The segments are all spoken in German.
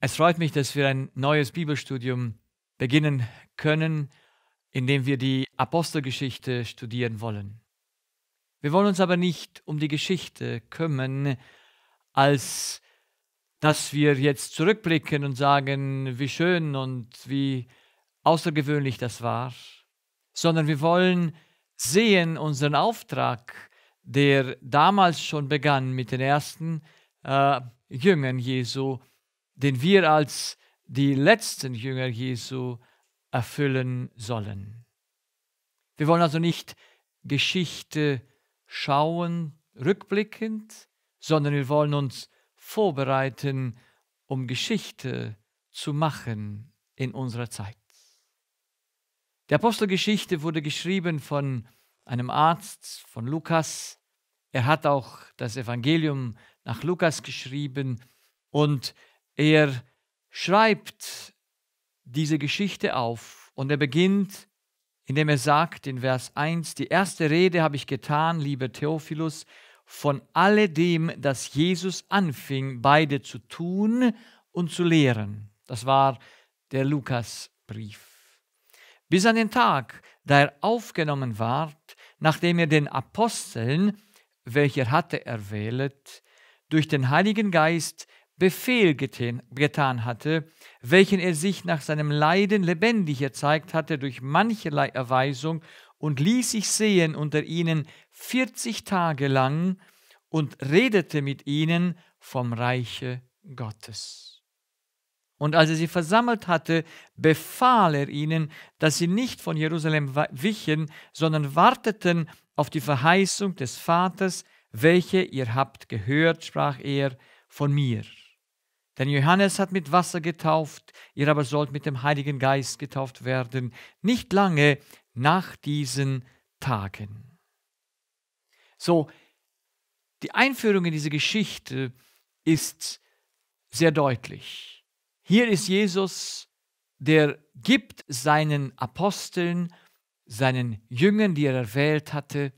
Es freut mich, dass wir ein neues Bibelstudium beginnen können, in dem wir die Apostelgeschichte studieren wollen. Wir wollen uns aber nicht um die Geschichte kümmern, als dass wir jetzt zurückblicken und sagen, wie schön und wie außergewöhnlich das war, sondern wir wollen sehen unseren Auftrag, der damals schon begann mit den ersten äh, Jüngern Jesu, den wir als die letzten Jünger Jesu erfüllen sollen. Wir wollen also nicht Geschichte schauen, rückblickend, sondern wir wollen uns vorbereiten, um Geschichte zu machen in unserer Zeit. Die Apostelgeschichte wurde geschrieben von einem Arzt, von Lukas. Er hat auch das Evangelium nach Lukas geschrieben und er schreibt diese Geschichte auf und er beginnt, indem er sagt in Vers 1, die erste Rede habe ich getan, lieber Theophilus, von alledem, das Jesus anfing, beide zu tun und zu lehren. Das war der Lukasbrief. Bis an den Tag, da er aufgenommen ward, nachdem er den Aposteln, welcher hatte erwählet, durch den Heiligen Geist Befehl getan, getan hatte, welchen er sich nach seinem Leiden lebendig erzeigt hatte durch mancherlei Erweisung und ließ sich sehen unter ihnen 40 Tage lang und redete mit ihnen vom Reiche Gottes. Und als er sie versammelt hatte, befahl er ihnen, dass sie nicht von Jerusalem wichen, sondern warteten auf die Verheißung des Vaters, welche ihr habt gehört, sprach er, von mir. Denn Johannes hat mit Wasser getauft, ihr aber sollt mit dem Heiligen Geist getauft werden, nicht lange nach diesen Tagen. So, die Einführung in diese Geschichte ist sehr deutlich. Hier ist Jesus, der gibt seinen Aposteln, seinen Jüngern, die er erwählt hatte,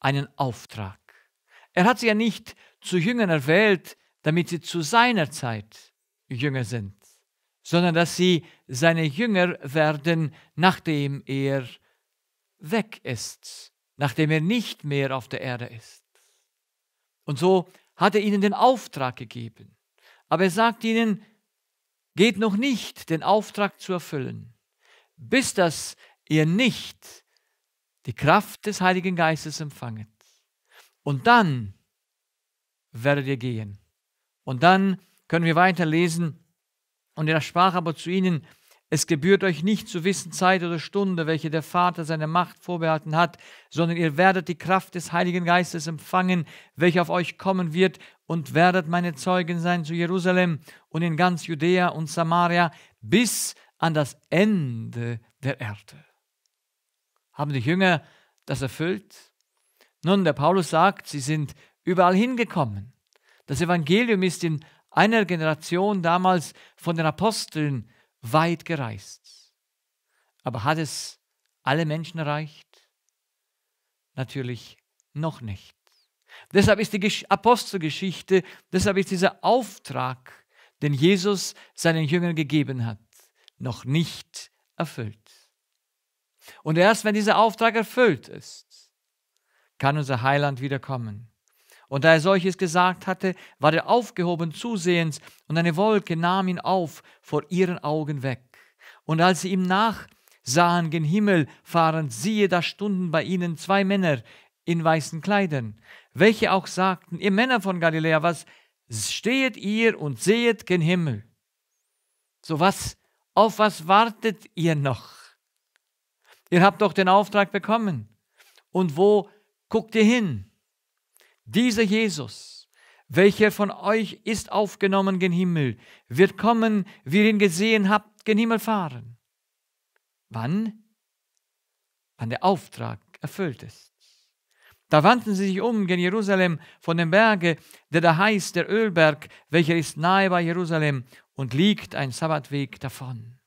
einen Auftrag. Er hat sie ja nicht zu Jüngern erwählt, damit sie zu seiner Zeit Jünger sind, sondern dass sie seine Jünger werden, nachdem er weg ist, nachdem er nicht mehr auf der Erde ist. Und so hat er ihnen den Auftrag gegeben. Aber er sagt ihnen, geht noch nicht, den Auftrag zu erfüllen, bis dass ihr nicht die Kraft des Heiligen Geistes empfanget. Und dann werdet ihr gehen und dann können wir weiterlesen. Und er sprach aber zu ihnen, es gebührt euch nicht zu wissen Zeit oder Stunde, welche der Vater seine Macht vorbehalten hat, sondern ihr werdet die Kraft des Heiligen Geistes empfangen, welche auf euch kommen wird, und werdet meine Zeugen sein zu Jerusalem und in ganz Judäa und Samaria bis an das Ende der Erde. Haben die Jünger das erfüllt? Nun, der Paulus sagt, sie sind überall hingekommen. Das Evangelium ist in einer Generation damals von den Aposteln weit gereist. Aber hat es alle Menschen erreicht? Natürlich noch nicht. Deshalb ist die Apostelgeschichte, deshalb ist dieser Auftrag, den Jesus seinen Jüngern gegeben hat, noch nicht erfüllt. Und erst wenn dieser Auftrag erfüllt ist, kann unser Heiland wiederkommen. Und da er solches gesagt hatte, war er aufgehoben zusehends, und eine Wolke nahm ihn auf vor ihren Augen weg. Und als sie ihm nachsahen gen Himmel fahren, siehe, da stunden bei ihnen zwei Männer in weißen Kleidern, welche auch sagten, ihr Männer von Galiläa, was stehet ihr und sehet gen Himmel? So was, auf was wartet ihr noch? Ihr habt doch den Auftrag bekommen. Und wo guckt ihr hin? Dieser Jesus, welcher von euch ist aufgenommen gen Himmel, wird kommen, wie ihr ihn gesehen habt, gen Himmel fahren. Wann? Wann der Auftrag erfüllt ist. Da wandten sie sich um gen Jerusalem von dem Berge, der da heißt der Ölberg, welcher ist nahe bei Jerusalem und liegt ein Sabbatweg davon.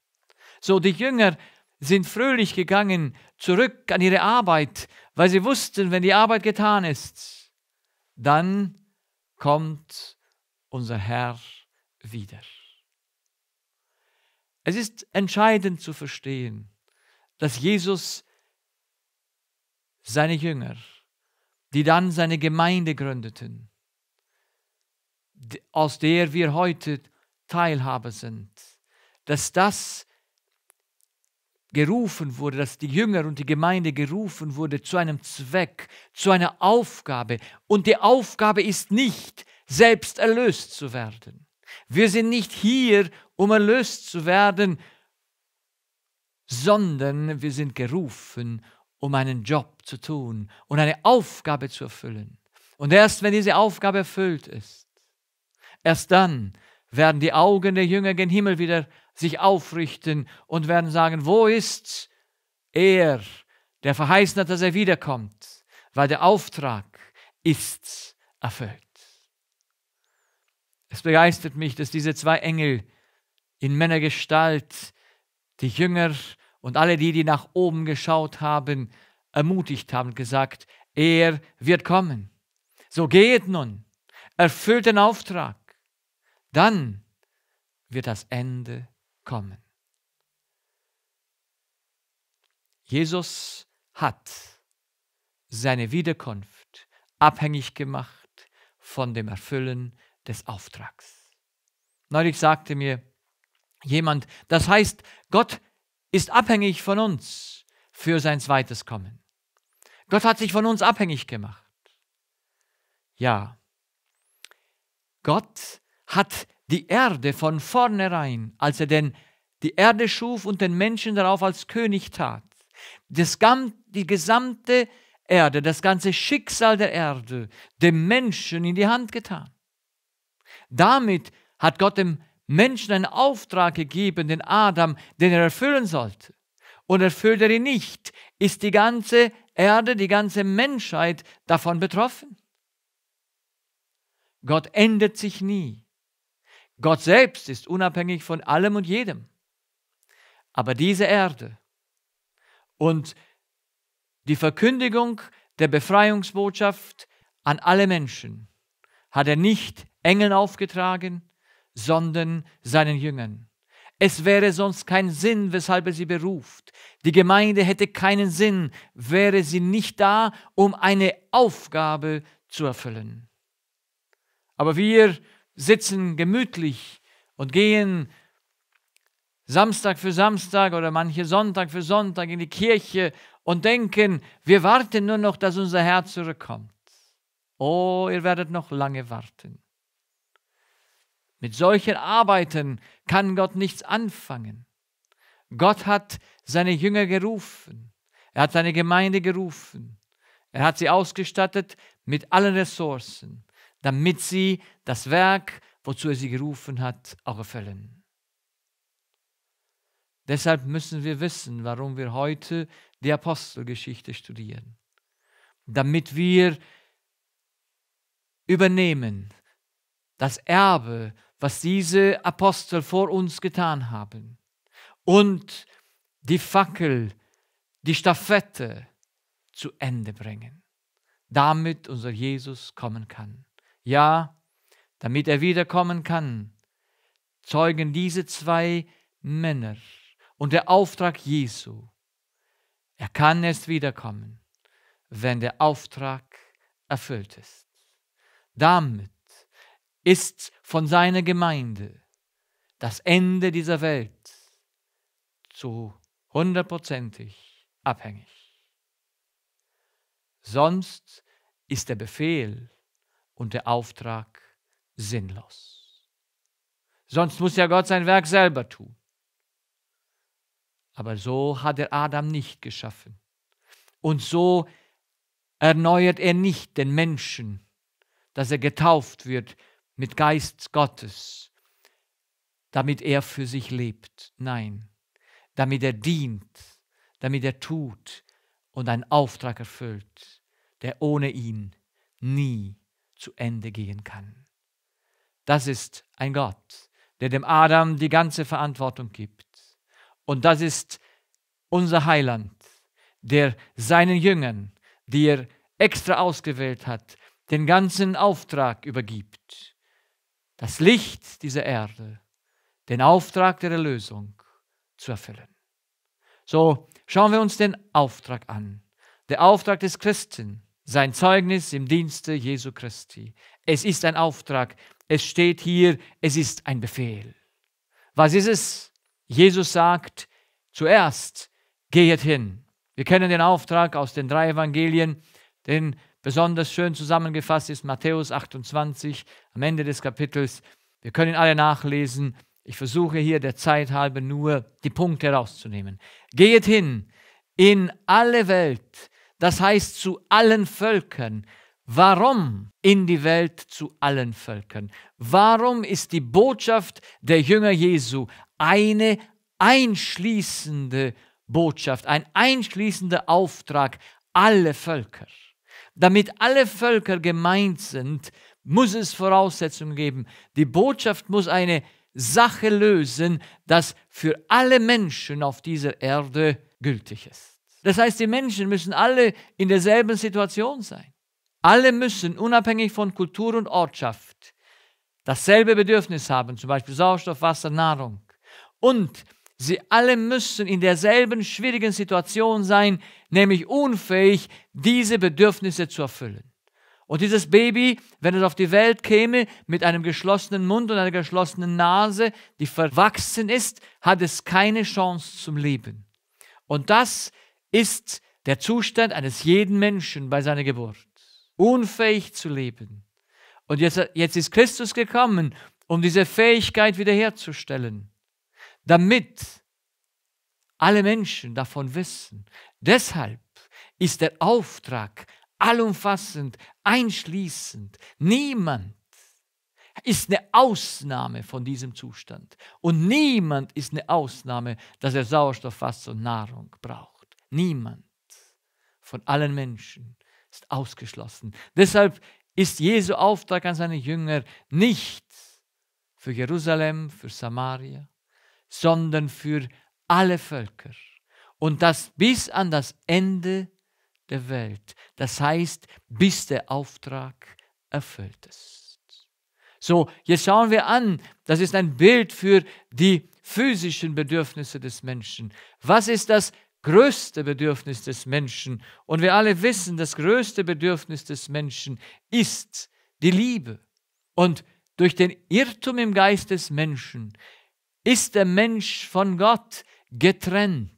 So die Jünger sind fröhlich gegangen zurück an ihre Arbeit, weil sie wussten, wenn die Arbeit getan ist, dann kommt unser Herr wieder. Es ist entscheidend zu verstehen, dass Jesus seine Jünger, die dann seine Gemeinde gründeten, aus der wir heute Teilhaber sind, dass das gerufen wurde, dass die Jünger und die Gemeinde gerufen wurde zu einem Zweck, zu einer Aufgabe. Und die Aufgabe ist nicht, selbst erlöst zu werden. Wir sind nicht hier, um erlöst zu werden, sondern wir sind gerufen, um einen Job zu tun und eine Aufgabe zu erfüllen. Und erst wenn diese Aufgabe erfüllt ist, erst dann werden die Augen der Jünger gen Himmel wieder sich aufrichten und werden sagen, wo ist er, der verheißen hat, dass er wiederkommt, weil der Auftrag ist erfüllt. Es begeistert mich, dass diese zwei Engel in Männergestalt die Jünger und alle die, die nach oben geschaut haben, ermutigt haben, gesagt, er wird kommen. So geht nun, erfüllt den Auftrag, dann wird das Ende kommen. Jesus hat seine Wiederkunft abhängig gemacht von dem Erfüllen des Auftrags. Neulich sagte mir jemand, das heißt, Gott ist abhängig von uns für sein zweites Kommen. Gott hat sich von uns abhängig gemacht. Ja, Gott hat die Erde von vornherein, als er denn die Erde schuf und den Menschen darauf als König tat. Das, die gesamte Erde, das ganze Schicksal der Erde, dem Menschen in die Hand getan. Damit hat Gott dem Menschen einen Auftrag gegeben, den Adam, den er erfüllen sollte. Und erfüllt er ihn nicht, ist die ganze Erde, die ganze Menschheit davon betroffen. Gott ändert sich nie. Gott selbst ist unabhängig von allem und jedem. Aber diese Erde und die Verkündigung der Befreiungsbotschaft an alle Menschen hat er nicht Engeln aufgetragen, sondern seinen Jüngern. Es wäre sonst kein Sinn, weshalb er sie beruft. Die Gemeinde hätte keinen Sinn, wäre sie nicht da, um eine Aufgabe zu erfüllen. Aber wir sitzen gemütlich und gehen Samstag für Samstag oder manche Sonntag für Sonntag in die Kirche und denken, wir warten nur noch, dass unser Herr zurückkommt. Oh, ihr werdet noch lange warten. Mit solchen Arbeiten kann Gott nichts anfangen. Gott hat seine Jünger gerufen. Er hat seine Gemeinde gerufen. Er hat sie ausgestattet mit allen Ressourcen, damit sie das Werk, wozu er sie gerufen hat, auch erfüllen. Deshalb müssen wir wissen, warum wir heute die Apostelgeschichte studieren, damit wir übernehmen das Erbe, was diese Apostel vor uns getan haben und die Fackel, die Staffette zu Ende bringen, damit unser Jesus kommen kann. Ja, damit er wiederkommen kann, zeugen diese zwei Männer und der Auftrag Jesu. Er kann erst wiederkommen, wenn der Auftrag erfüllt ist. Damit ist von seiner Gemeinde das Ende dieser Welt zu hundertprozentig abhängig. Sonst ist der Befehl und der Auftrag sinnlos. Sonst muss ja Gott sein Werk selber tun. Aber so hat er Adam nicht geschaffen. Und so erneuert er nicht den Menschen, dass er getauft wird mit Geist Gottes, damit er für sich lebt. Nein, damit er dient, damit er tut und einen Auftrag erfüllt, der ohne ihn nie zu Ende gehen kann. Das ist ein Gott, der dem Adam die ganze Verantwortung gibt. Und das ist unser Heiland, der seinen Jüngern, die er extra ausgewählt hat, den ganzen Auftrag übergibt. Das Licht dieser Erde, den Auftrag der Erlösung zu erfüllen. So schauen wir uns den Auftrag an. Der Auftrag des Christen, sein Zeugnis im Dienste Jesu Christi. Es ist ein Auftrag, es steht hier, es ist ein Befehl. Was ist es? Jesus sagt, zuerst gehet hin. Wir kennen den Auftrag aus den drei Evangelien, den besonders schön zusammengefasst ist Matthäus 28 am Ende des Kapitels. Wir können ihn alle nachlesen. Ich versuche hier der Zeit halber nur die Punkte herauszunehmen. Gehet hin in alle Welt, das heißt zu allen Völkern, Warum in die Welt zu allen Völkern? Warum ist die Botschaft der Jünger Jesu eine einschließende Botschaft, ein einschließender Auftrag alle Völker? Damit alle Völker gemeint sind, muss es Voraussetzungen geben. Die Botschaft muss eine Sache lösen, das für alle Menschen auf dieser Erde gültig ist. Das heißt, die Menschen müssen alle in derselben Situation sein. Alle müssen, unabhängig von Kultur und Ortschaft, dasselbe Bedürfnis haben, zum Beispiel Sauerstoff, Wasser, Nahrung. Und sie alle müssen in derselben schwierigen Situation sein, nämlich unfähig, diese Bedürfnisse zu erfüllen. Und dieses Baby, wenn es auf die Welt käme, mit einem geschlossenen Mund und einer geschlossenen Nase, die verwachsen ist, hat es keine Chance zum Leben. Und das ist der Zustand eines jeden Menschen bei seiner Geburt unfähig zu leben. Und jetzt, jetzt ist Christus gekommen, um diese Fähigkeit wiederherzustellen, damit alle Menschen davon wissen. Deshalb ist der Auftrag allumfassend, einschließend. Niemand ist eine Ausnahme von diesem Zustand. Und niemand ist eine Ausnahme, dass er Sauerstoff, Wasser und Nahrung braucht. Niemand von allen Menschen ist ausgeschlossen. Deshalb ist Jesu Auftrag an seine Jünger nicht für Jerusalem, für Samaria, sondern für alle Völker. Und das bis an das Ende der Welt. Das heißt, bis der Auftrag erfüllt ist. So, jetzt schauen wir an, das ist ein Bild für die physischen Bedürfnisse des Menschen. Was ist das größte Bedürfnis des Menschen. Und wir alle wissen, das größte Bedürfnis des Menschen ist die Liebe. Und durch den Irrtum im Geist des Menschen ist der Mensch von Gott getrennt.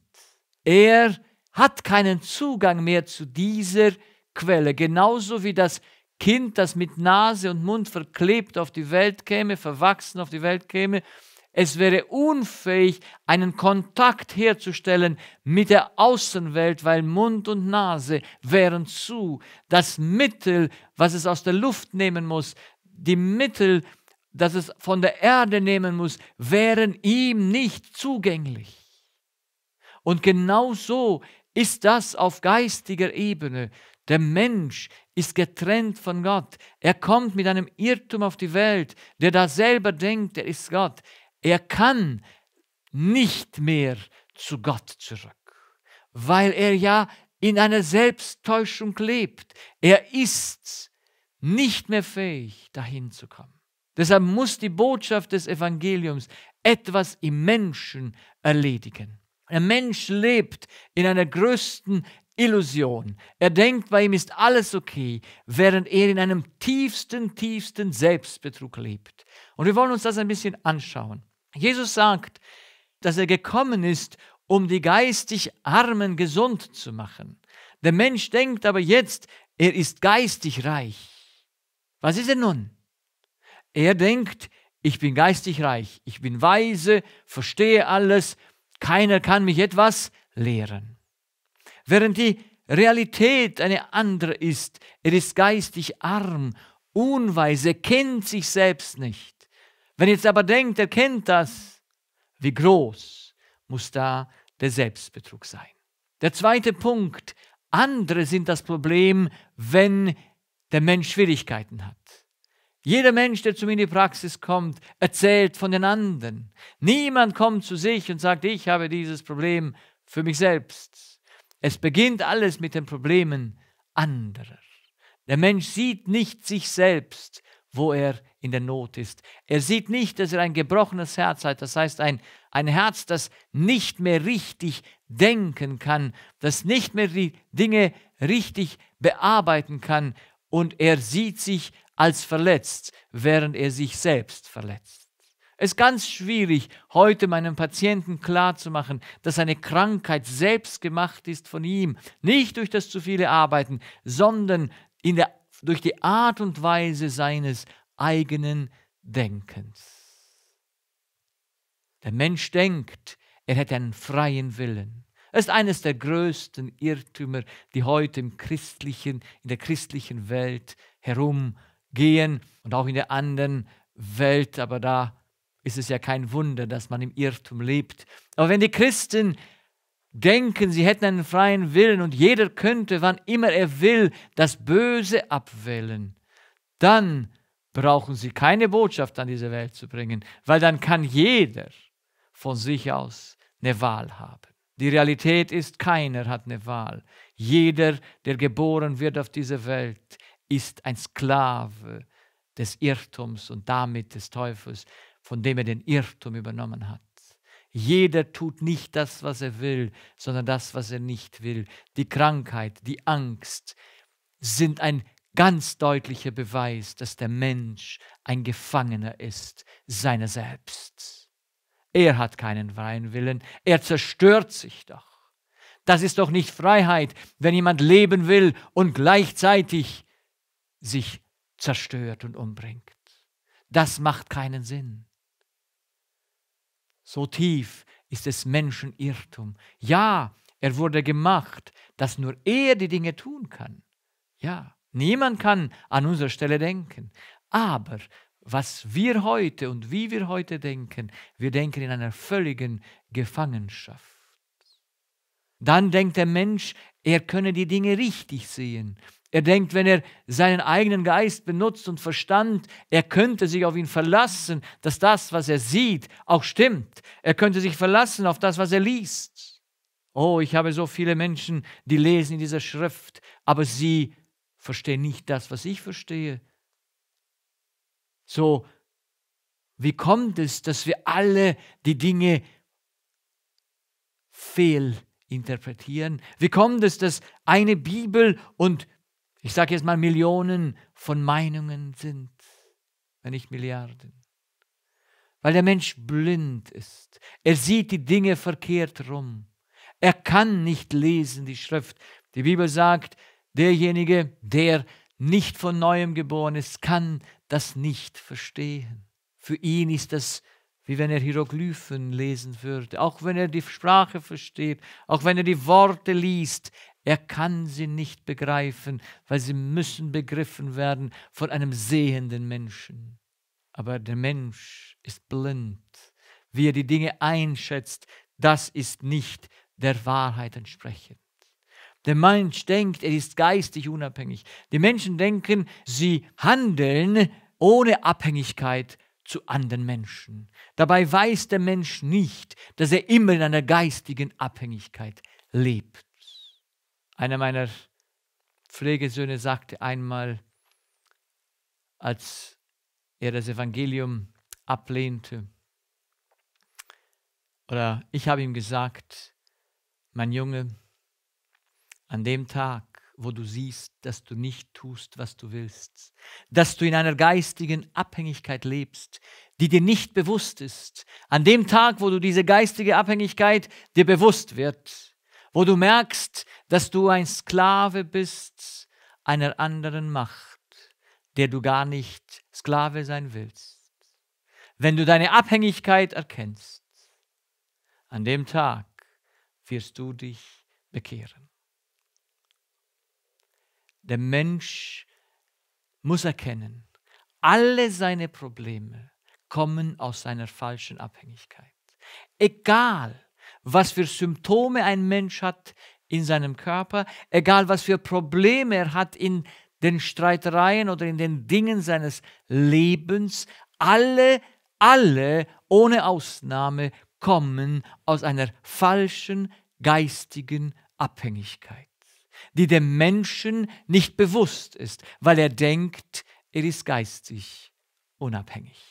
Er hat keinen Zugang mehr zu dieser Quelle, genauso wie das Kind, das mit Nase und Mund verklebt auf die Welt käme, verwachsen auf die Welt käme es wäre unfähig, einen Kontakt herzustellen mit der Außenwelt, weil Mund und Nase wären zu. Das Mittel, was es aus der Luft nehmen muss, die Mittel, das es von der Erde nehmen muss, wären ihm nicht zugänglich. Und genau so ist das auf geistiger Ebene. Der Mensch ist getrennt von Gott. Er kommt mit einem Irrtum auf die Welt, der da selber denkt, er ist Gott. Er kann nicht mehr zu Gott zurück, weil er ja in einer Selbsttäuschung lebt. Er ist nicht mehr fähig, dahin zu kommen. Deshalb muss die Botschaft des Evangeliums etwas im Menschen erledigen. Der Mensch lebt in einer größten Illusion. Er denkt, bei ihm ist alles okay, während er in einem tiefsten, tiefsten Selbstbetrug lebt. Und wir wollen uns das ein bisschen anschauen. Jesus sagt, dass er gekommen ist, um die geistig Armen gesund zu machen. Der Mensch denkt aber jetzt, er ist geistig reich. Was ist er nun? Er denkt, ich bin geistig reich, ich bin weise, verstehe alles, keiner kann mich etwas lehren. Während die Realität eine andere ist, er ist geistig arm, unweise, kennt sich selbst nicht. Wenn ihr jetzt aber denkt, er kennt das, wie groß muss da der Selbstbetrug sein. Der zweite Punkt, andere sind das Problem, wenn der Mensch Schwierigkeiten hat. Jeder Mensch, der zu mir in die Praxis kommt, erzählt von den anderen. Niemand kommt zu sich und sagt, ich habe dieses Problem für mich selbst. Es beginnt alles mit den Problemen anderer. Der Mensch sieht nicht sich selbst, wo er in der Not ist. Er sieht nicht, dass er ein gebrochenes Herz hat, das heißt ein, ein Herz, das nicht mehr richtig denken kann, das nicht mehr die Dinge richtig bearbeiten kann und er sieht sich als verletzt, während er sich selbst verletzt. Es ist ganz schwierig, heute meinem Patienten klarzumachen, dass eine Krankheit selbst gemacht ist von ihm, nicht durch das zu viele Arbeiten, sondern in der durch die Art und Weise seines eigenen Denkens. Der Mensch denkt, er hätte einen freien Willen. Es ist eines der größten Irrtümer, die heute im christlichen, in der christlichen Welt herumgehen und auch in der anderen Welt. Aber da ist es ja kein Wunder, dass man im Irrtum lebt. Aber wenn die Christen denken, sie hätten einen freien Willen und jeder könnte, wann immer er will, das Böse abwählen, dann brauchen sie keine Botschaft an diese Welt zu bringen, weil dann kann jeder von sich aus eine Wahl haben. Die Realität ist, keiner hat eine Wahl. Jeder, der geboren wird auf dieser Welt, ist ein Sklave des Irrtums und damit des Teufels, von dem er den Irrtum übernommen hat. Jeder tut nicht das, was er will, sondern das, was er nicht will. Die Krankheit, die Angst sind ein ganz deutlicher Beweis, dass der Mensch ein Gefangener ist seiner selbst. Er hat keinen freien Willen, er zerstört sich doch. Das ist doch nicht Freiheit, wenn jemand leben will und gleichzeitig sich zerstört und umbringt. Das macht keinen Sinn. So tief ist es Menschenirrtum. Ja, er wurde gemacht, dass nur er die Dinge tun kann. Ja, niemand kann an unserer Stelle denken. Aber was wir heute und wie wir heute denken, wir denken in einer völligen Gefangenschaft. Dann denkt der Mensch, er könne die Dinge richtig sehen er denkt, wenn er seinen eigenen Geist benutzt und Verstand, er könnte sich auf ihn verlassen, dass das, was er sieht, auch stimmt. Er könnte sich verlassen auf das, was er liest. Oh, ich habe so viele Menschen, die lesen in dieser Schrift, aber sie verstehen nicht das, was ich verstehe. So, wie kommt es, dass wir alle die Dinge fehlinterpretieren? Wie kommt es, dass eine Bibel und ich sage jetzt mal Millionen von Meinungen sind, wenn nicht Milliarden. Weil der Mensch blind ist. Er sieht die Dinge verkehrt rum. Er kann nicht lesen die Schrift. Die Bibel sagt, derjenige, der nicht von neuem geboren ist, kann das nicht verstehen. Für ihn ist das wie wenn er Hieroglyphen lesen würde, auch wenn er die Sprache versteht, auch wenn er die Worte liest, er kann sie nicht begreifen, weil sie müssen begriffen werden von einem sehenden Menschen. Aber der Mensch ist blind. Wie er die Dinge einschätzt, das ist nicht der Wahrheit entsprechend. Der Mensch denkt, er ist geistig unabhängig. Die Menschen denken, sie handeln ohne Abhängigkeit zu anderen Menschen. Dabei weiß der Mensch nicht, dass er immer in einer geistigen Abhängigkeit lebt. Einer meiner Pflegesöhne sagte einmal, als er das Evangelium ablehnte, oder ich habe ihm gesagt, mein Junge, an dem Tag, wo du siehst, dass du nicht tust, was du willst, dass du in einer geistigen Abhängigkeit lebst, die dir nicht bewusst ist, an dem Tag, wo du diese geistige Abhängigkeit dir bewusst wirst, wo du merkst, dass du ein Sklave bist einer anderen Macht, der du gar nicht Sklave sein willst. Wenn du deine Abhängigkeit erkennst, an dem Tag wirst du dich bekehren. Der Mensch muss erkennen, alle seine Probleme kommen aus seiner falschen Abhängigkeit. Egal, was für Symptome ein Mensch hat in seinem Körper, egal was für Probleme er hat in den Streitereien oder in den Dingen seines Lebens, alle, alle ohne Ausnahme kommen aus einer falschen geistigen Abhängigkeit, die dem Menschen nicht bewusst ist, weil er denkt, er ist geistig unabhängig.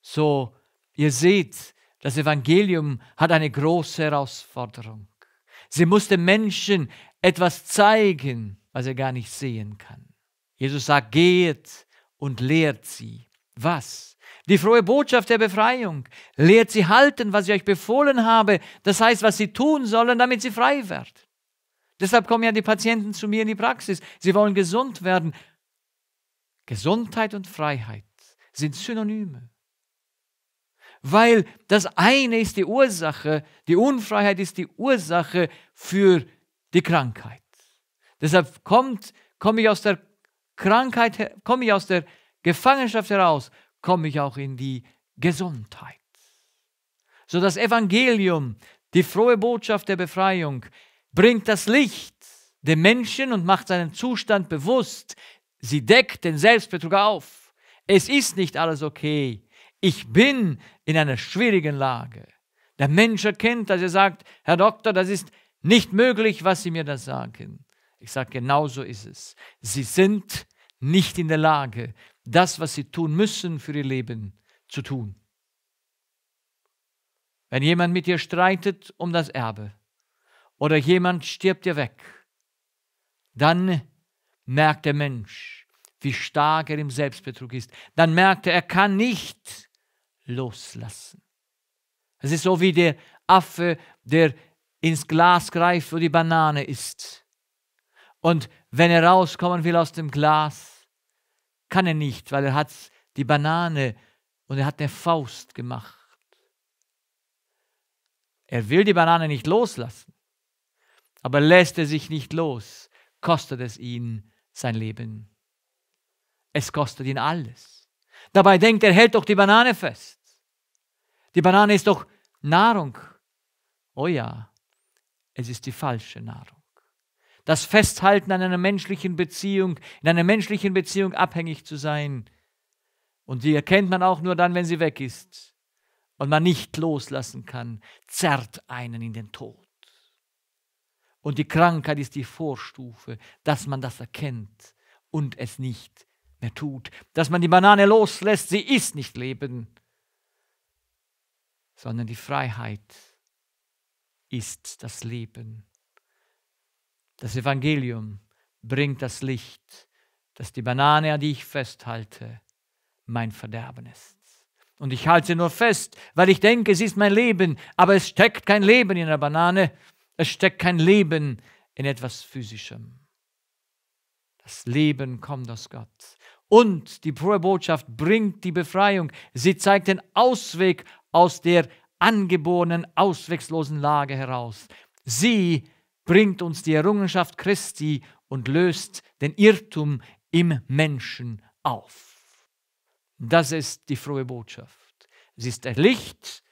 So, ihr seht, das Evangelium hat eine große Herausforderung. Sie muss den Menschen etwas zeigen, was er gar nicht sehen kann. Jesus sagt, geht und lehrt sie. Was? Die frohe Botschaft der Befreiung. Lehrt sie halten, was ich euch befohlen habe. Das heißt, was sie tun sollen, damit sie frei werden. Deshalb kommen ja die Patienten zu mir in die Praxis. Sie wollen gesund werden. Gesundheit und Freiheit sind Synonyme weil das eine ist die Ursache, die Unfreiheit ist die Ursache für die Krankheit. Deshalb kommt, komme ich aus der Krankheit, komme ich aus der Gefangenschaft heraus, komme ich auch in die Gesundheit. So das Evangelium, die frohe Botschaft der Befreiung, bringt das Licht dem Menschen und macht seinen Zustand bewusst. Sie deckt den Selbstbetrug auf. Es ist nicht alles okay ich bin in einer schwierigen Lage. Der Mensch erkennt, dass er sagt, Herr Doktor, das ist nicht möglich, was Sie mir da sagen. Ich sage, genau so ist es. Sie sind nicht in der Lage, das, was Sie tun müssen für Ihr Leben, zu tun. Wenn jemand mit dir streitet um das Erbe oder jemand stirbt dir weg, dann merkt der Mensch, wie stark er im Selbstbetrug ist. Dann merkt er, er kann nicht loslassen. Es ist so wie der Affe, der ins Glas greift, wo die Banane ist. Und wenn er rauskommen will aus dem Glas, kann er nicht, weil er hat die Banane und er hat eine Faust gemacht. Er will die Banane nicht loslassen, aber lässt er sich nicht los, kostet es ihn sein Leben. Es kostet ihn alles. Dabei denkt er, hält doch die Banane fest. Die Banane ist doch Nahrung. Oh ja, es ist die falsche Nahrung. Das Festhalten an einer menschlichen Beziehung, in einer menschlichen Beziehung abhängig zu sein. Und die erkennt man auch nur dann, wenn sie weg ist und man nicht loslassen kann, zerrt einen in den Tod. Und die Krankheit ist die Vorstufe, dass man das erkennt und es nicht mehr tut, dass man die Banane loslässt, sie ist nicht Leben, sondern die Freiheit ist das Leben. Das Evangelium bringt das Licht, dass die Banane, an die ich festhalte, mein Verderben ist. Und ich halte sie nur fest, weil ich denke, sie ist mein Leben, aber es steckt kein Leben in der Banane, es steckt kein Leben in etwas Physischem. Das Leben kommt aus Gott. Und die frohe Botschaft bringt die Befreiung. Sie zeigt den Ausweg aus der angeborenen, ausweglosen Lage heraus. Sie bringt uns die Errungenschaft Christi und löst den Irrtum im Menschen auf. Das ist die frohe Botschaft. Sie ist ein Licht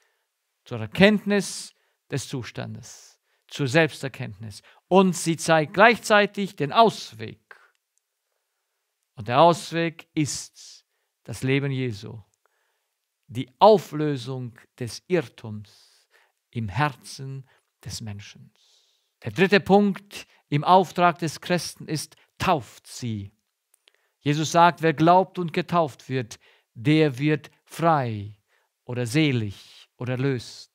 zur Erkenntnis des Zustandes, zur Selbsterkenntnis. Und sie zeigt gleichzeitig den Ausweg und der Ausweg ist das Leben Jesu, die Auflösung des Irrtums im Herzen des Menschen. Der dritte Punkt im Auftrag des Christen ist, tauft sie. Jesus sagt, wer glaubt und getauft wird, der wird frei oder selig oder erlöst.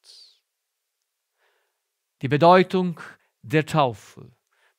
Die Bedeutung der Taufe,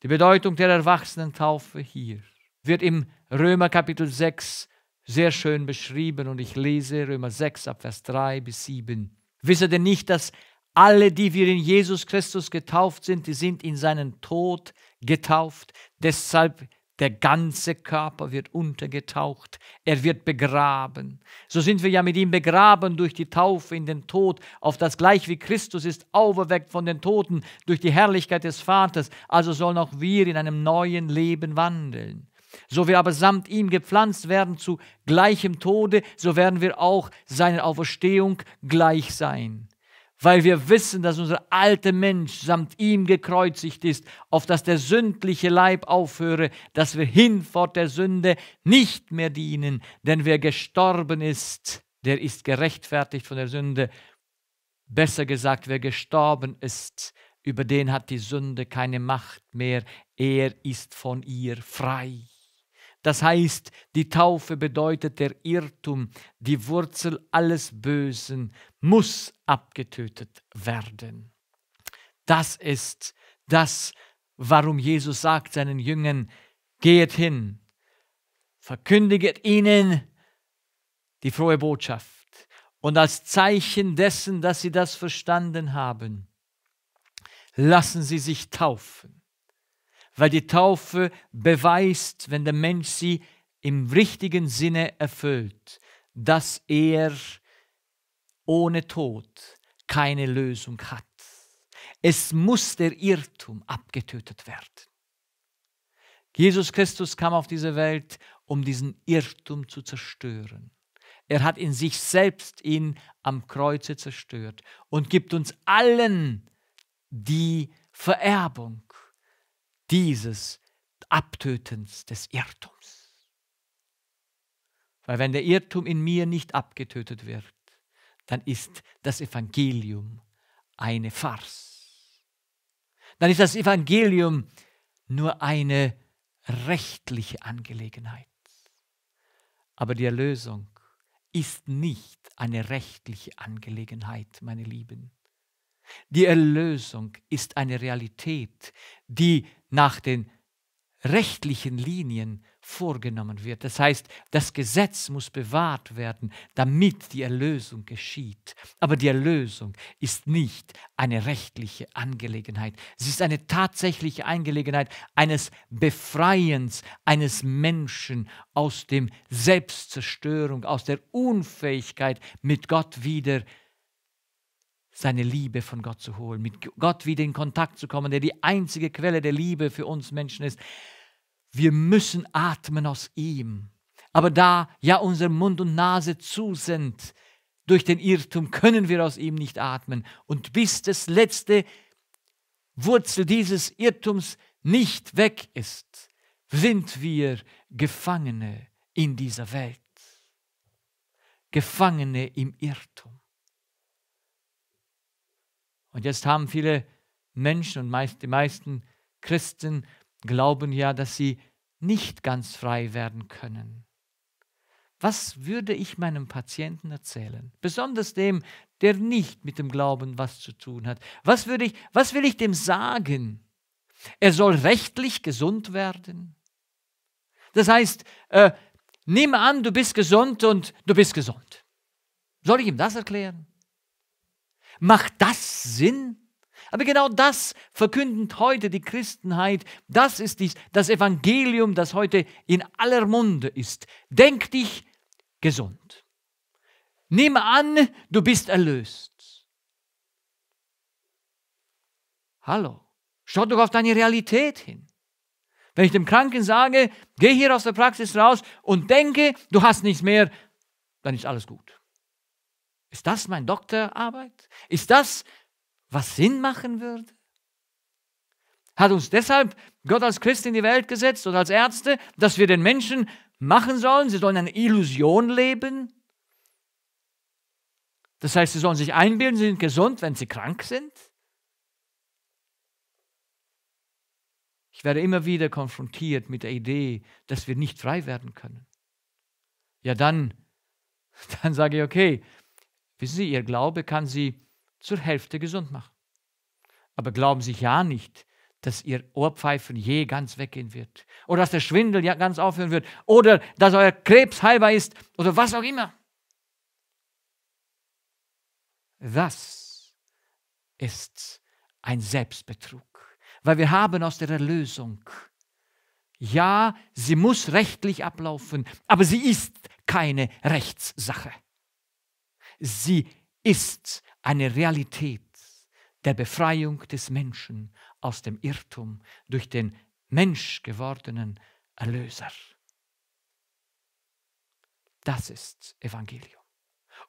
die Bedeutung der Erwachsenentaufe hier wird im Römer Kapitel 6 sehr schön beschrieben und ich lese Römer 6 ab Vers 3 bis 7. Wisse denn nicht, dass alle, die wir in Jesus Christus getauft sind, die sind in seinen Tod getauft. Deshalb der ganze Körper wird untergetaucht, er wird begraben. So sind wir ja mit ihm begraben durch die Taufe in den Tod, auf das gleich wie Christus ist auferweckt von den Toten durch die Herrlichkeit des Vaters. Also sollen auch wir in einem neuen Leben wandeln. So wir aber samt ihm gepflanzt werden zu gleichem Tode, so werden wir auch seiner Auferstehung gleich sein. Weil wir wissen, dass unser alter Mensch samt ihm gekreuzigt ist, auf dass der sündliche Leib aufhöre, dass wir hinfort der Sünde nicht mehr dienen, denn wer gestorben ist, der ist gerechtfertigt von der Sünde. Besser gesagt, wer gestorben ist, über den hat die Sünde keine Macht mehr, er ist von ihr frei. Das heißt, die Taufe bedeutet, der Irrtum, die Wurzel alles Bösen muss abgetötet werden. Das ist das, warum Jesus sagt seinen Jüngern, geht hin, verkündiget ihnen die frohe Botschaft. Und als Zeichen dessen, dass sie das verstanden haben, lassen sie sich taufen weil die Taufe beweist, wenn der Mensch sie im richtigen Sinne erfüllt, dass er ohne Tod keine Lösung hat. Es muss der Irrtum abgetötet werden. Jesus Christus kam auf diese Welt, um diesen Irrtum zu zerstören. Er hat in sich selbst ihn am Kreuze zerstört und gibt uns allen die Vererbung dieses Abtötens des Irrtums. Weil wenn der Irrtum in mir nicht abgetötet wird, dann ist das Evangelium eine Farce. Dann ist das Evangelium nur eine rechtliche Angelegenheit. Aber die Erlösung ist nicht eine rechtliche Angelegenheit, meine Lieben. Die Erlösung ist eine Realität, die nach den rechtlichen Linien vorgenommen wird. Das heißt, das Gesetz muss bewahrt werden, damit die Erlösung geschieht. Aber die Erlösung ist nicht eine rechtliche Angelegenheit. Sie ist eine tatsächliche Angelegenheit eines Befreiens eines Menschen aus dem Selbstzerstörung, aus der Unfähigkeit, mit Gott wieder zu seine Liebe von Gott zu holen, mit Gott wieder in Kontakt zu kommen, der die einzige Quelle der Liebe für uns Menschen ist. Wir müssen atmen aus ihm. Aber da ja unser Mund und Nase zu sind, durch den Irrtum können wir aus ihm nicht atmen. Und bis das letzte Wurzel dieses Irrtums nicht weg ist, sind wir Gefangene in dieser Welt. Gefangene im Irrtum. Und jetzt haben viele Menschen und meist, die meisten Christen glauben ja, dass sie nicht ganz frei werden können. Was würde ich meinem Patienten erzählen? Besonders dem, der nicht mit dem Glauben was zu tun hat. Was, würde ich, was will ich dem sagen? Er soll rechtlich gesund werden. Das heißt, äh, nimm an, du bist gesund und du bist gesund. Soll ich ihm das erklären? Macht das Sinn? Aber genau das verkündet heute die Christenheit. Das ist dies, das Evangelium, das heute in aller Munde ist. Denk dich gesund. Nimm an, du bist erlöst. Hallo, schau doch auf deine Realität hin. Wenn ich dem Kranken sage, geh hier aus der Praxis raus und denke, du hast nichts mehr, dann ist alles gut. Ist das meine Doktorarbeit? Ist das, was Sinn machen würde? Hat uns deshalb Gott als Christ in die Welt gesetzt oder als Ärzte, dass wir den Menschen machen sollen, sie sollen eine Illusion leben? Das heißt, sie sollen sich einbilden, sie sind gesund, wenn sie krank sind? Ich werde immer wieder konfrontiert mit der Idee, dass wir nicht frei werden können. Ja, dann, dann sage ich, okay, Wissen Sie, Ihr Glaube kann Sie zur Hälfte gesund machen. Aber glauben Sie ja nicht, dass Ihr Ohrpfeifen je ganz weggehen wird. Oder dass der Schwindel ja ganz aufhören wird. Oder dass euer Krebs heilbar ist. Oder was auch immer. Das ist ein Selbstbetrug. Weil wir haben aus der Erlösung, ja, sie muss rechtlich ablaufen, aber sie ist keine Rechtssache. Sie ist eine Realität der Befreiung des Menschen aus dem Irrtum durch den menschgewordenen Erlöser. Das ist Evangelium.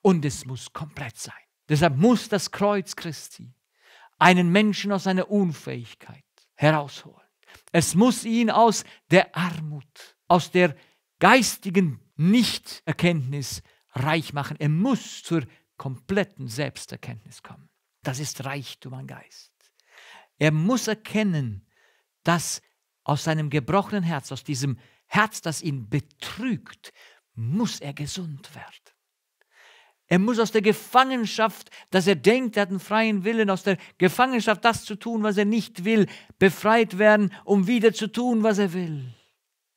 Und es muss komplett sein. Deshalb muss das Kreuz Christi einen Menschen aus seiner Unfähigkeit herausholen. Es muss ihn aus der Armut, aus der geistigen Nichterkenntnis reich machen. Er muss zur kompletten Selbsterkenntnis kommen. Das ist Reichtum an Geist. Er muss erkennen, dass aus seinem gebrochenen Herz, aus diesem Herz, das ihn betrügt, muss er gesund werden. Er muss aus der Gefangenschaft, dass er denkt, er hat einen freien Willen, aus der Gefangenschaft, das zu tun, was er nicht will, befreit werden, um wieder zu tun, was er will.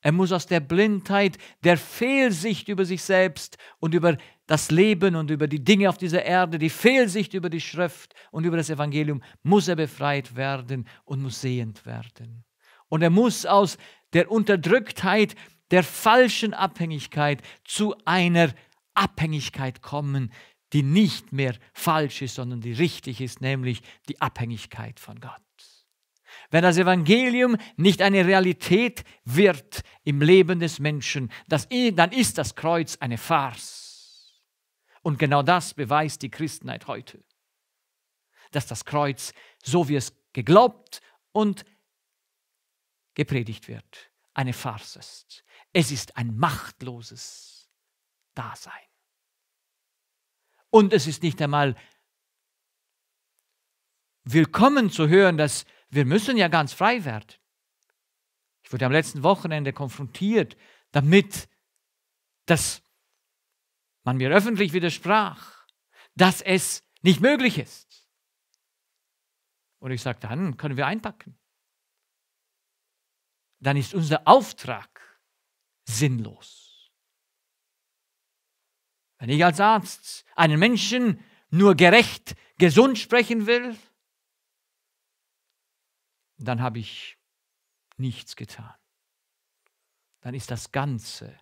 Er muss aus der Blindheit, der Fehlsicht über sich selbst und über das Leben und über die Dinge auf dieser Erde, die Fehlsicht über die Schrift und über das Evangelium, muss er befreit werden und muss sehend werden. Und er muss aus der Unterdrücktheit, der falschen Abhängigkeit zu einer Abhängigkeit kommen, die nicht mehr falsch ist, sondern die richtig ist, nämlich die Abhängigkeit von Gott wenn das Evangelium nicht eine Realität wird im Leben des Menschen, das, dann ist das Kreuz eine Farce. Und genau das beweist die Christenheit heute, dass das Kreuz, so wie es geglaubt und gepredigt wird, eine Farce ist. Es ist ein machtloses Dasein. Und es ist nicht einmal willkommen zu hören, dass wir müssen ja ganz frei werden. Ich wurde am letzten Wochenende konfrontiert damit, dass man mir öffentlich widersprach, dass es nicht möglich ist. Und ich sagte, dann können wir einpacken. Dann ist unser Auftrag sinnlos. Wenn ich als Arzt einen Menschen nur gerecht, gesund sprechen will, dann habe ich nichts getan. Dann ist das Ganze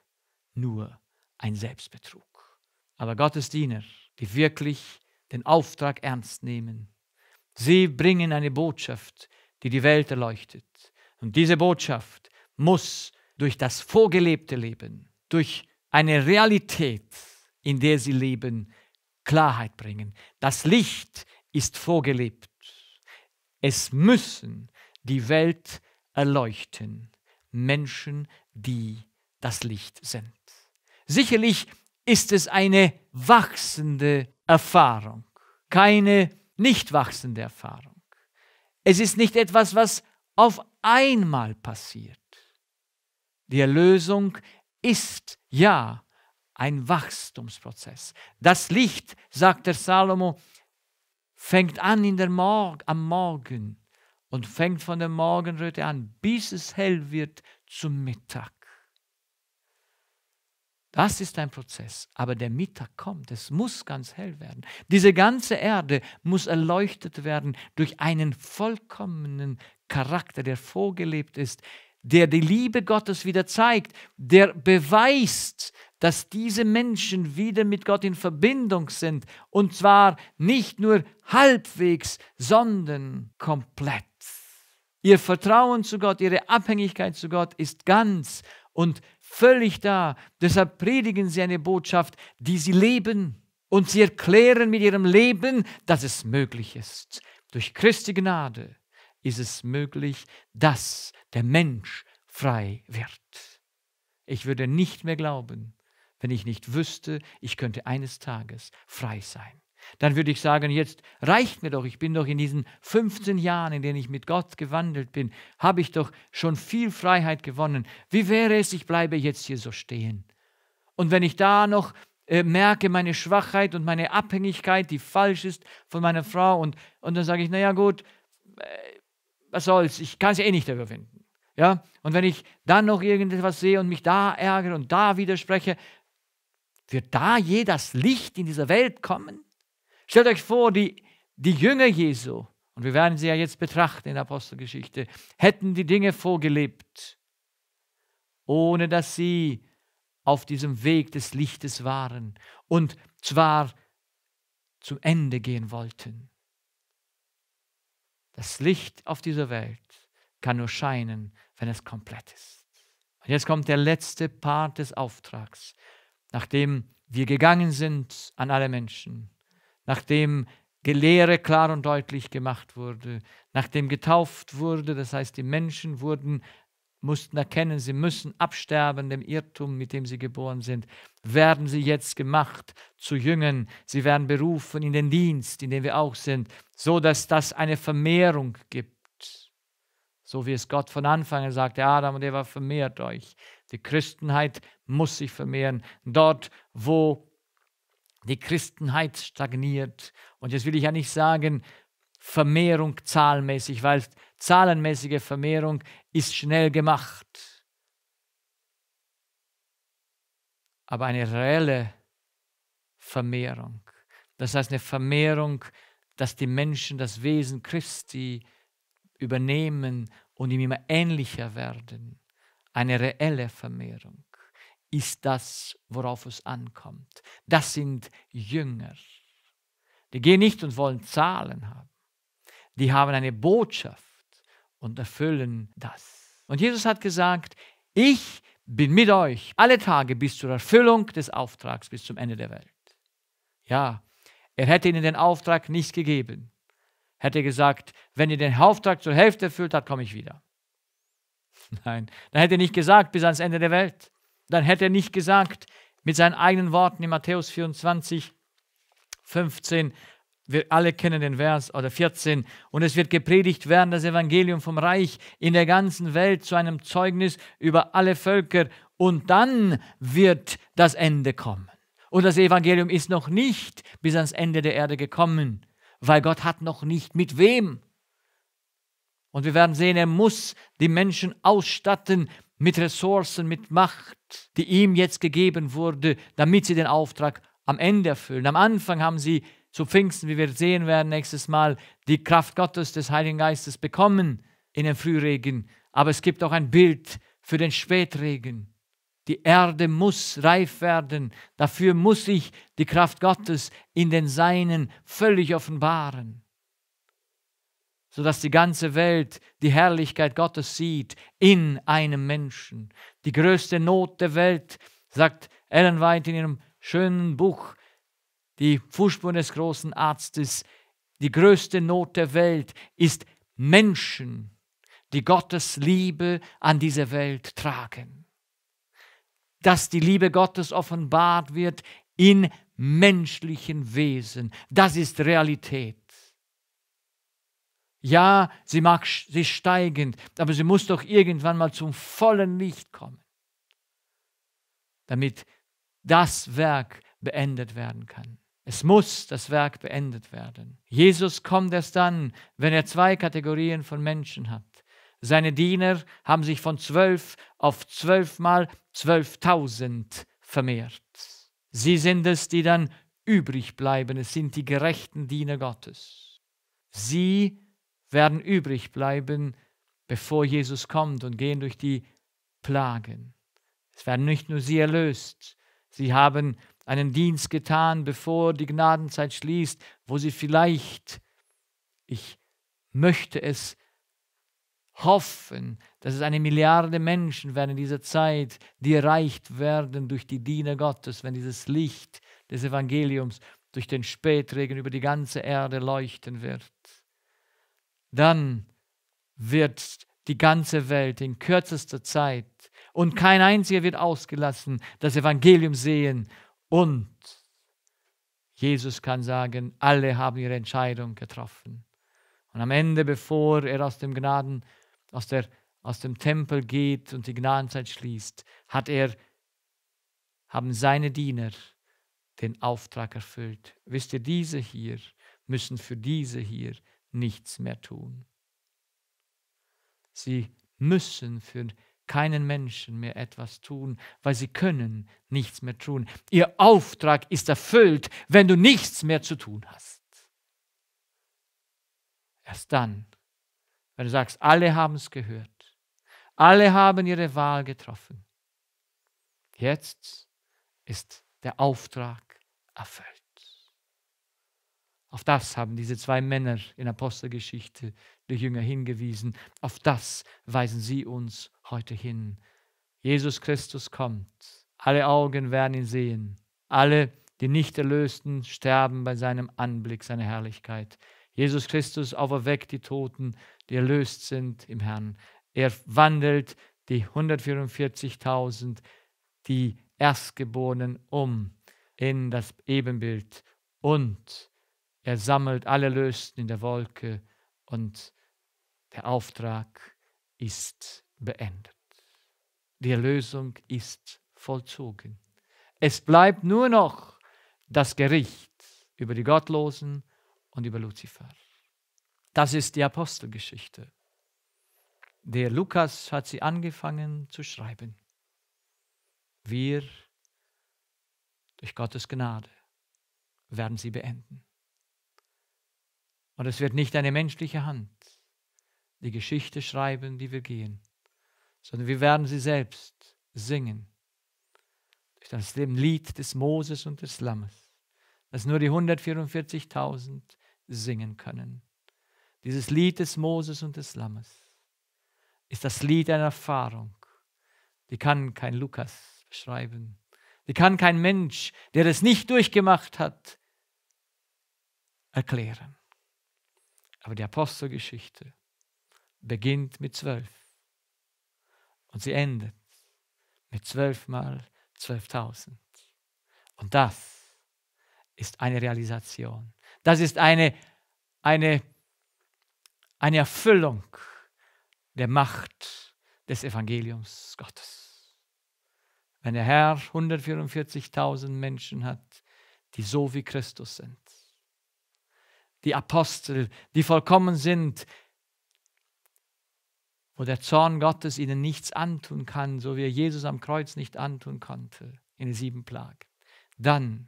nur ein Selbstbetrug. Aber Gottes Diener, die wirklich den Auftrag ernst nehmen, sie bringen eine Botschaft, die die Welt erleuchtet. Und diese Botschaft muss durch das vorgelebte Leben, durch eine Realität, in der sie leben, Klarheit bringen. Das Licht ist vorgelebt. Es müssen die Welt erleuchten, Menschen, die das Licht sind. Sicherlich ist es eine wachsende Erfahrung, keine nicht wachsende Erfahrung. Es ist nicht etwas, was auf einmal passiert. Die Erlösung ist ja ein Wachstumsprozess. Das Licht, sagt der Salomo, fängt an in der Morg am Morgen und fängt von der Morgenröte an, bis es hell wird zum Mittag. Das ist ein Prozess, aber der Mittag kommt, es muss ganz hell werden. Diese ganze Erde muss erleuchtet werden durch einen vollkommenen Charakter, der vorgelebt ist der die Liebe Gottes wieder zeigt, der beweist, dass diese Menschen wieder mit Gott in Verbindung sind. Und zwar nicht nur halbwegs, sondern komplett. Ihr Vertrauen zu Gott, ihre Abhängigkeit zu Gott ist ganz und völlig da. Deshalb predigen sie eine Botschaft, die sie leben. Und sie erklären mit ihrem Leben, dass es möglich ist. Durch Christi Gnade ist es möglich, dass der Mensch frei wird. Ich würde nicht mehr glauben, wenn ich nicht wüsste, ich könnte eines Tages frei sein. Dann würde ich sagen, jetzt reicht mir doch, ich bin doch in diesen 15 Jahren, in denen ich mit Gott gewandelt bin, habe ich doch schon viel Freiheit gewonnen. Wie wäre es, ich bleibe jetzt hier so stehen? Und wenn ich da noch äh, merke, meine Schwachheit und meine Abhängigkeit, die falsch ist von meiner Frau, und, und dann sage ich, naja gut, äh, was soll's, ich kann es eh nicht überwinden. Ja? Und wenn ich dann noch irgendetwas sehe und mich da ärgere und da widerspreche, wird da je das Licht in dieser Welt kommen? Stellt euch vor, die, die Jünger Jesu, und wir werden sie ja jetzt betrachten in der Apostelgeschichte, hätten die Dinge vorgelebt, ohne dass sie auf diesem Weg des Lichtes waren und zwar zum Ende gehen wollten. Das Licht auf dieser Welt kann nur scheinen, wenn es komplett ist. Und jetzt kommt der letzte Part des Auftrags. Nachdem wir gegangen sind an alle Menschen, nachdem Gelehre klar und deutlich gemacht wurde, nachdem getauft wurde, das heißt, die Menschen wurden mussten erkennen, sie müssen absterben dem Irrtum, mit dem sie geboren sind, werden sie jetzt gemacht zu Jüngern, sie werden berufen in den Dienst, in dem wir auch sind, so dass das eine Vermehrung gibt. So wie es Gott von Anfang an sagte, Adam und Eva, vermehrt euch. Die Christenheit muss sich vermehren. Dort, wo die Christenheit stagniert. Und jetzt will ich ja nicht sagen, Vermehrung zahlenmäßig, weil zahlenmäßige Vermehrung ist schnell gemacht. Aber eine reelle Vermehrung, das heißt eine Vermehrung, dass die Menschen das Wesen Christi übernehmen und ihm immer ähnlicher werden, eine reelle Vermehrung, ist das, worauf es ankommt. Das sind Jünger. Die gehen nicht und wollen Zahlen haben. Die haben eine Botschaft und erfüllen das. Und Jesus hat gesagt, ich bin mit euch alle Tage bis zur Erfüllung des Auftrags, bis zum Ende der Welt. Ja, er hätte ihnen den Auftrag nicht gegeben. Hätte gesagt, wenn ihr den Auftrag zur Hälfte erfüllt habt, komme ich wieder. Nein, dann hätte er nicht gesagt, bis ans Ende der Welt. Dann hätte er nicht gesagt, mit seinen eigenen Worten in Matthäus 24, 15, wir alle kennen den Vers oder 14. Und es wird gepredigt werden, das Evangelium vom Reich in der ganzen Welt zu einem Zeugnis über alle Völker. Und dann wird das Ende kommen. Und das Evangelium ist noch nicht bis ans Ende der Erde gekommen, weil Gott hat noch nicht mit wem. Und wir werden sehen, er muss die Menschen ausstatten mit Ressourcen, mit Macht, die ihm jetzt gegeben wurde, damit sie den Auftrag am Ende erfüllen. Am Anfang haben sie zu Pfingsten, wie wir sehen werden nächstes Mal, die Kraft Gottes des Heiligen Geistes bekommen in den Frühregen. Aber es gibt auch ein Bild für den Spätregen. Die Erde muss reif werden. Dafür muss sich die Kraft Gottes in den Seinen völlig offenbaren, sodass die ganze Welt die Herrlichkeit Gottes sieht in einem Menschen. Die größte Not der Welt, sagt Ellen White in ihrem schönen Buch die Fußspuren des großen Arztes, die größte Not der Welt ist Menschen, die Gottes Liebe an diese Welt tragen. Dass die Liebe Gottes offenbart wird in menschlichen Wesen, das ist Realität. Ja, sie mag sich steigend, aber sie muss doch irgendwann mal zum vollen Licht kommen, damit das Werk beendet werden kann. Es muss das Werk beendet werden. Jesus kommt erst dann, wenn er zwei Kategorien von Menschen hat. Seine Diener haben sich von zwölf auf zwölfmal zwölftausend vermehrt. Sie sind es, die dann übrig bleiben. Es sind die gerechten Diener Gottes. Sie werden übrig bleiben, bevor Jesus kommt und gehen durch die Plagen. Es werden nicht nur sie erlöst, sie haben einen Dienst getan, bevor die Gnadenzeit schließt, wo sie vielleicht, ich möchte es hoffen, dass es eine Milliarde Menschen werden in dieser Zeit, die erreicht werden durch die Diener Gottes, wenn dieses Licht des Evangeliums durch den Spätregen über die ganze Erde leuchten wird. Dann wird die ganze Welt in kürzester Zeit und kein einziger wird ausgelassen, das Evangelium sehen und Jesus kann sagen, alle haben ihre Entscheidung getroffen. Und am Ende, bevor er aus dem Gnaden, aus, der, aus dem Tempel geht und die Gnadenzeit schließt, hat er, haben seine Diener den Auftrag erfüllt. Wisst ihr, diese hier müssen für diese hier nichts mehr tun. Sie müssen für keinen Menschen mehr etwas tun, weil sie können nichts mehr tun. Ihr Auftrag ist erfüllt, wenn du nichts mehr zu tun hast. Erst dann, wenn du sagst, alle haben es gehört, alle haben ihre Wahl getroffen. Jetzt ist der Auftrag erfüllt. Auf das haben diese zwei Männer in Apostelgeschichte, die Jünger, hingewiesen. Auf das weisen sie uns heute hin. Jesus Christus kommt. Alle Augen werden ihn sehen. Alle, die nicht erlösten, sterben bei seinem Anblick, seiner Herrlichkeit. Jesus Christus auferweckt die Toten, die erlöst sind im Herrn. Er wandelt die 144.000, die Erstgeborenen, um in das Ebenbild und er sammelt alle Erlösten in der Wolke und der Auftrag ist beendet. Die Erlösung ist vollzogen. Es bleibt nur noch das Gericht über die Gottlosen und über Luzifer. Das ist die Apostelgeschichte. Der Lukas hat sie angefangen zu schreiben. Wir, durch Gottes Gnade, werden sie beenden. Und es wird nicht eine menschliche Hand die Geschichte schreiben, die wir gehen, sondern wir werden sie selbst singen. Durch das Lied des Moses und des Lammes, das nur die 144.000 singen können. Dieses Lied des Moses und des Lammes ist das Lied einer Erfahrung. Die kann kein Lukas beschreiben. Die kann kein Mensch, der das nicht durchgemacht hat, erklären. Aber die Apostelgeschichte beginnt mit zwölf und sie endet mit zwölf mal zwölftausend. Und das ist eine Realisation. Das ist eine, eine, eine Erfüllung der Macht des Evangeliums Gottes. Wenn der Herr 144.000 Menschen hat, die so wie Christus sind, die Apostel, die vollkommen sind, wo der Zorn Gottes ihnen nichts antun kann, so wie er Jesus am Kreuz nicht antun konnte in den sieben Plagen. Dann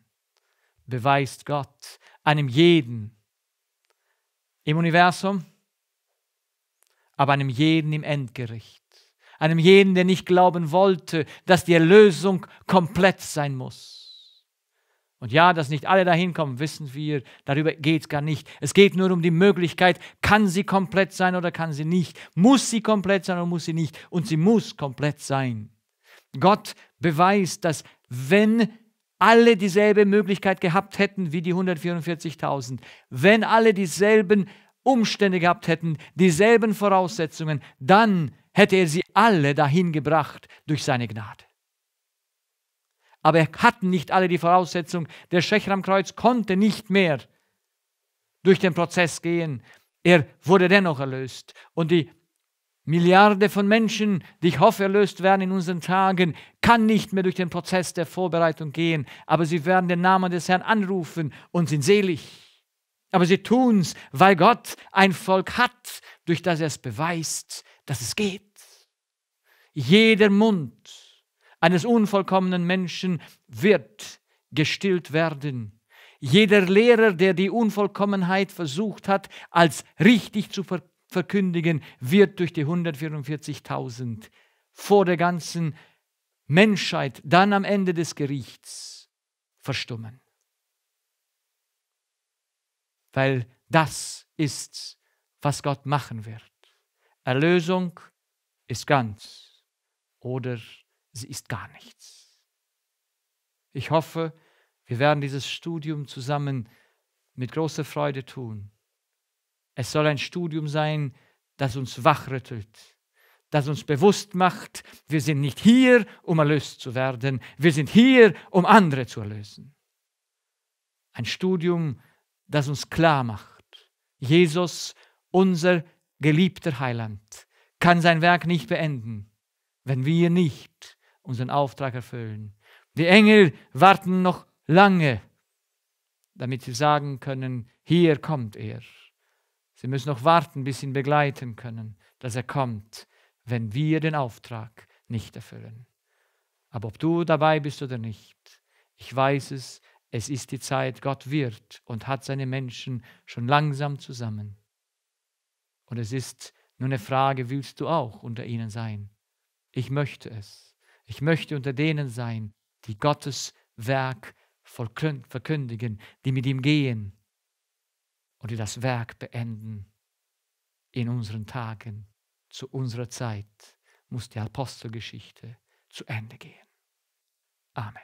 beweist Gott einem jeden im Universum, aber einem jeden im Endgericht, einem jeden, der nicht glauben wollte, dass die Erlösung komplett sein muss und ja, dass nicht alle dahin kommen, wissen wir, darüber geht es gar nicht. Es geht nur um die Möglichkeit, kann sie komplett sein oder kann sie nicht. Muss sie komplett sein oder muss sie nicht. Und sie muss komplett sein. Gott beweist, dass wenn alle dieselbe Möglichkeit gehabt hätten wie die 144.000, wenn alle dieselben Umstände gehabt hätten, dieselben Voraussetzungen, dann hätte er sie alle dahin gebracht durch seine Gnade aber hatten nicht alle die Voraussetzung. Der Schächer am Kreuz konnte nicht mehr durch den Prozess gehen. Er wurde dennoch erlöst. Und die Milliarde von Menschen, die ich hoffe erlöst werden in unseren Tagen, kann nicht mehr durch den Prozess der Vorbereitung gehen, aber sie werden den Namen des Herrn anrufen und sind selig. Aber sie tun es, weil Gott ein Volk hat, durch das er es beweist, dass es geht. Jeder Mund, eines unvollkommenen Menschen wird gestillt werden. Jeder Lehrer, der die Unvollkommenheit versucht hat, als richtig zu verkündigen, wird durch die 144.000 vor der ganzen Menschheit dann am Ende des Gerichts verstummen. Weil das ist, was Gott machen wird. Erlösung ist ganz oder sie ist gar nichts. Ich hoffe, wir werden dieses Studium zusammen mit großer Freude tun. Es soll ein Studium sein, das uns wachrüttelt, das uns bewusst macht, wir sind nicht hier, um erlöst zu werden, wir sind hier, um andere zu erlösen. Ein Studium, das uns klar macht, Jesus, unser geliebter Heiland, kann sein Werk nicht beenden, wenn wir nicht unseren Auftrag erfüllen. Die Engel warten noch lange, damit sie sagen können, hier kommt er. Sie müssen noch warten, bis sie ihn begleiten können, dass er kommt, wenn wir den Auftrag nicht erfüllen. Aber ob du dabei bist oder nicht, ich weiß es, es ist die Zeit, Gott wird und hat seine Menschen schon langsam zusammen. Und es ist nur eine Frage, willst du auch unter ihnen sein? Ich möchte es. Ich möchte unter denen sein, die Gottes Werk verkündigen, die mit ihm gehen und die das Werk beenden. In unseren Tagen, zu unserer Zeit muss die Apostelgeschichte zu Ende gehen. Amen.